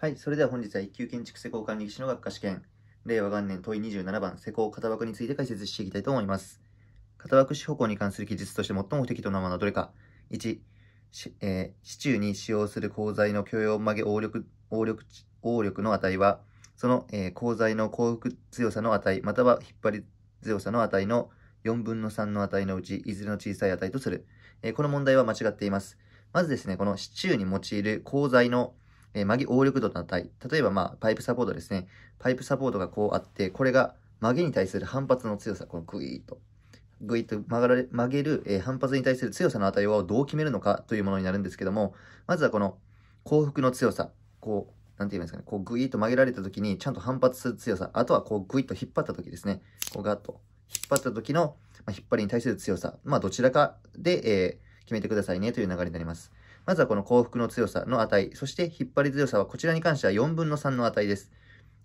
はい、それでは本日は1級建築施工管理技師の学科試験、令和元年問い27番、施工型枠について解説していきたいと思います。型枠施法に関する記述として最も不適当なものはどれか。1、えー、市中に使用する鋼材の許容曲げ応力、応力、応力の値は、その、えー、鋼材の幸福強さの値、または引っ張り強さの値の4分の3の値のうち、いずれの小さい値とする。えー、この問題は間違っています。まずですね、この支柱に用いる鋼材のえー、曲げ応力度の値。例えば、まあ、パイプサポートですね。パイプサポートがこうあって、これが曲げに対する反発の強さ、このグイーッと。グイッと曲がられ、曲げる、えー、反発に対する強さの値をどう決めるのかというものになるんですけども、まずはこの幸福の強さ。こう、なんて言いますかね。こうグイーッと曲げられた時にちゃんと反発する強さ。あとはこうグイッと引っ張った時ですね。こうガッと引っ張った時の、まあ、引っ張りに対する強さ。まあ、どちらかで、えー、決めてくださいねという流れになります。まずはこの幸福の強さの値、そして引っ張り強さはこちらに関しては4分の3の値です。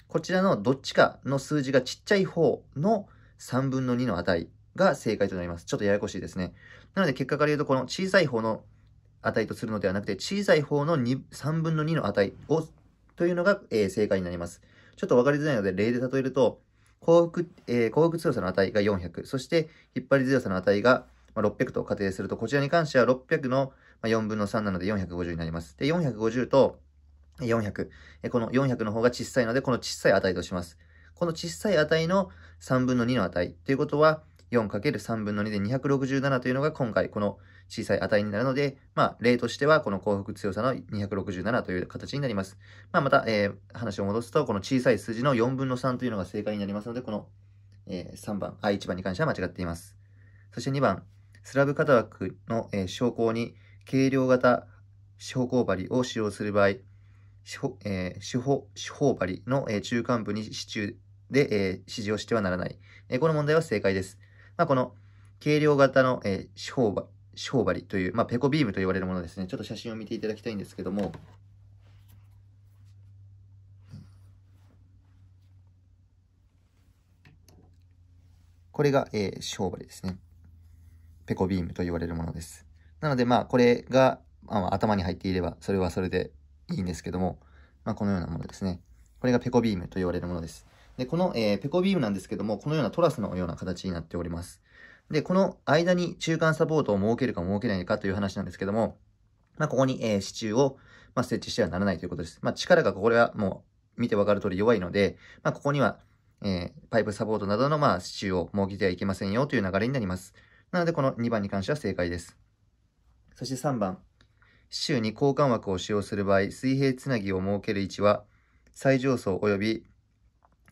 こちらのどっちかの数字がちっちゃい方の3分の2の値が正解となります。ちょっとややこしいですね。なので結果から言うと、この小さい方の値とするのではなくて、小さい方の3分の2の値を、というのが、えー、正解になります。ちょっと分かりづらいので、例で例えると、幸福、えー、幸福強さの値が400、そして引っ張り強さの値が600と仮定すると、こちらに関しては600のまあ、4分の3なので450になります。で、450と400。この400の方が小さいので、この小さい値とします。この小さい値の3分の2の値ということは、4×3 分の2で267というのが今回この小さい値になるので、まあ、例としてはこの幸福強さの267という形になります。まあ、また、えー、話を戻すと、この小さい数字の4分の3というのが正解になりますので、この、えー、3番、i 1番に関しては間違っています。そして2番、スラブ型枠の、えー、証拠に軽量型四方針を使用する場合、四方,、えー、四方針の、え中間部に支柱で、えー、指示をしてはならない、えー、この問題は正解です。まあ、この軽量型の、えー、四方四方針という、まあ、ペコビームと言われるものですね。ちょっと写真を見ていただきたいんですけども、これが、えー、四方針ですね。ペコビームと言われるものです。なのでまあこれが、まあ、頭に入っていればそれはそれでいいんですけども、まあこのようなものですね。これがペコビームと言われるものです。で、この、えー、ペコビームなんですけども、このようなトラスのような形になっております。で、この間に中間サポートを設けるか設けないかという話なんですけども、まあ、ここに、えー、支柱を、まあ、設置してはならないということです。まあ、力がこれはもう見てわかる通り弱いので、まあ、ここには、えー、パイプサポートなどの、まあ、支柱を設けてはいけませんよという流れになります。なので、この2番に関しては正解です。そして3番、支柱に交換枠を使用する場合、水平つなぎを設ける位置は、最上層及び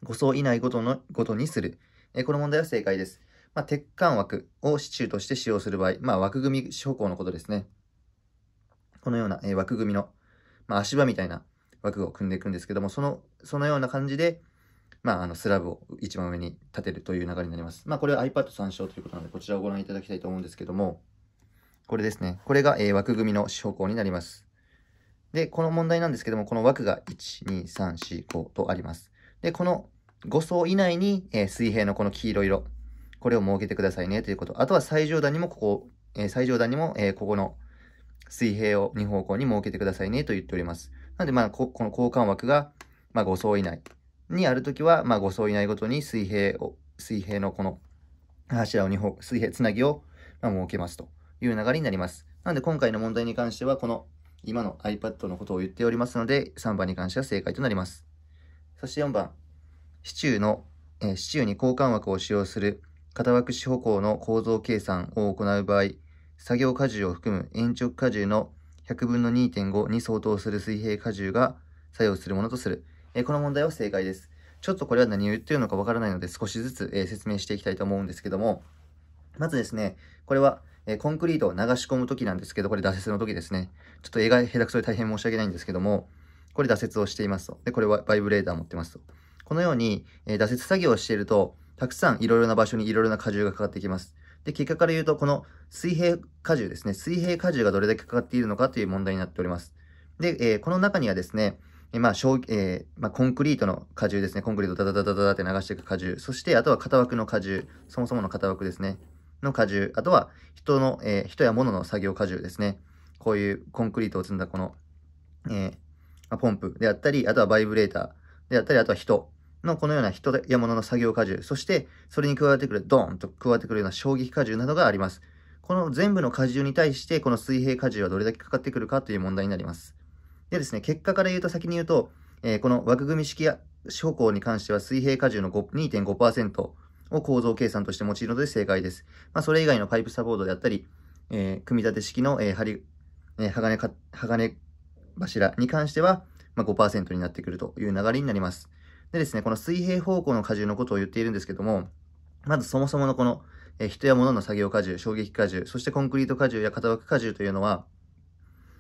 5層以内ごとのごとにする。えこの問題は正解です。まあ、鉄管枠を支柱として使用する場合、まあ、枠組み諸項のことですね。このような、え枠組みの、まあ、足場みたいな枠を組んでいくんですけども、その、そのような感じで、まあ、あの、スラブを一番上に立てるという流れになります。まあ、これは iPad 参照ということなので、こちらをご覧いただきたいと思うんですけども、これですね。これが、えー、枠組みの指標項になります。で、この問題なんですけども、この枠が1、2、3、4、5とあります。で、この5層以内に、えー、水平のこの黄色色、これを設けてくださいねということ。あとは最上段にもここ、えー、最上段にも、えー、ここの水平を2方向に設けてくださいねと言っております。なので、まあこ、この交換枠が、まあ、5層以内にあるときは、まあ、5層以内ごとに水平を、水平のこの柱を2方、水平つなぎを、まあ、設けますと。いう流れになります。なので今回の問題に関しては、この今の iPad のことを言っておりますので、3番に関しては正解となります。そして4番、ューの、えー、ューに交換枠を使用する型枠四方向の構造計算を行う場合、作業荷重を含む延直荷重の100分の2.5に相当する水平荷重が作用するものとする。えー、この問題は正解です。ちょっとこれは何を言ってるのかわからないので少しずつ、えー、説明していきたいと思うんですけども、まずですね、これはえコンクリートを流し込む時なんですけど、これ挫折の時ですね。ちょっと絵が下手くそで大変申し訳ないんですけども、これ挫折をしていますと。で、これはバイブレーター持ってますと。このように、え挫折作業をしていると、たくさんいろいろな場所にいろいろな荷重がかかってきます。で、結果から言うと、この水平荷重ですね。水平荷重がどれだけかかっているのかという問題になっております。で、えー、この中にはですね、えー、まあ、えー、まあ、コンクリートの荷重ですね。コンクリートをダダダダダダって流していく荷重。そして、あとは型枠の荷重。そもそもの型枠ですね。の荷重、あとは人の、えー、人や物の作業荷重ですね。こういうコンクリートを積んだこの、えー、ポンプであったり、あとはバイブレーターであったり、あとは人のこのような人や物の作業荷重、そしてそれに加わってくる、ドーンと加わってくるような衝撃荷重などがあります。この全部の荷重に対して、この水平荷重はどれだけかかってくるかという問題になります。でですね、結果から言うと先に言うと、えー、この枠組み式や諸項に関しては水平荷重の2.5%、を構造計算として用いるので正解です。まあ、それ以外のパイプサポートであったり、えー、組み立て式の、えー、針、えー、鋼鋼柱に関しては、まあ、5%になってくるという流れになります。でですね、この水平方向の荷重のことを言っているんですけども、まずそもそものこの、えー、人や物の作業荷重、衝撃荷重、そしてコンクリート荷重や型枠荷重というのは、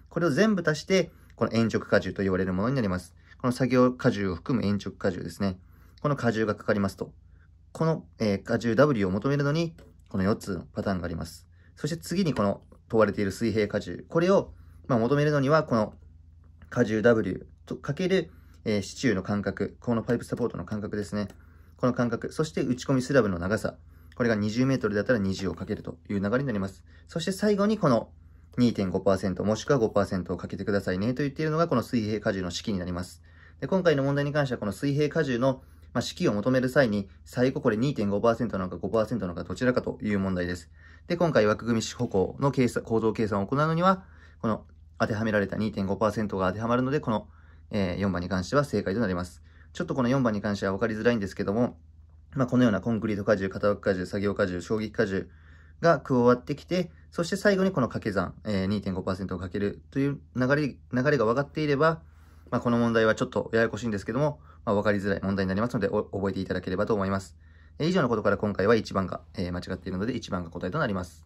これを全部足して、この延直荷重と言われるものになります。この作業荷重を含む延直荷重ですね。この荷重がかかりますと。この、えー、荷重 W を求めるのに、この4つのパターンがあります。そして次にこの問われている水平荷重。これを、まあ、求めるのには、この荷重 W とかける、えー、支柱の間隔。このパイプサポートの間隔ですね。この間隔。そして打ち込みスラブの長さ。これが20メートルだったら20をかけるという流れになります。そして最後にこの2.5%もしくは5%をかけてくださいねと言っているのがこの水平荷重の式になります。で今回の問題に関してはこの水平荷重のまあ、式を求める際に、最後これ2.5%なのか5%なのかどちらかという問題です。で、今回枠組み指歩行の計算構造計算を行うのには、この当てはめられた2.5%が当てはまるので、この、え4番に関しては正解となります。ちょっとこの4番に関しては分かりづらいんですけども、まあ、このようなコンクリート荷重、型枠荷重、作業荷重、衝撃荷重が加わってきて、そして最後にこの掛け算、えー、2.5%をかけるという流れ、流れが分かっていれば、まあ、この問題はちょっとややこしいんですけども、まあ、分かりづらい問題になりますので、覚えていただければと思います。え以上のことから今回は1番が、え間違っているので1番が答えとなります。